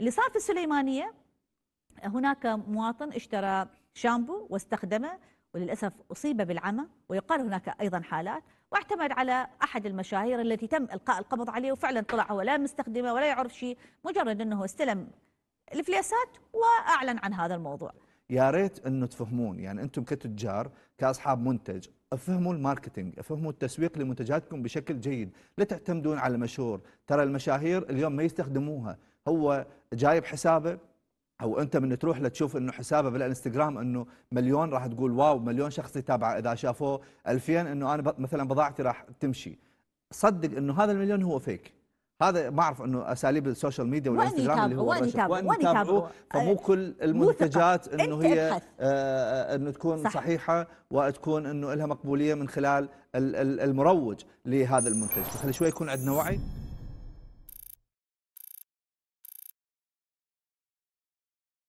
اللي صار في السليمانية هناك مواطن اشترى شامبو واستخدمه وللأسف أصيب بالعمى ويقال هناك أيضا حالات واعتمد على أحد المشاهير التي تم إلقاء القبض عليه وفعلا طلع هو لا مستخدمه ولا يعرف شيء مجرد أنه استلم الفليسات وأعلن عن هذا الموضوع يا ريت انه تفهمون يعني انتم كتجار كاصحاب منتج افهموا الماركتينج افهموا التسويق لمنتجاتكم بشكل جيد لا تعتمدون على مشهور ترى المشاهير اليوم ما يستخدموها هو جايب حسابه او انت من تروح لتشوف انه حسابه بالانستغرام انه مليون راح تقول واو مليون شخص يتابعه اذا شافوه 2000 انه انا مثلا بضاعتي راح تمشي صدق انه هذا المليون هو فيك هذا ما اعرف انه اساليب السوشيال ميديا والانستغرام اللي هو وين يتابعوا وين فمو أه، كل المنتجات انه هي آه،, آه انه تكون صح. صحيحه وتكون انه لها مقبوليه من خلال المروج لهذا المنتج فخلي شوي يكون عندنا وعي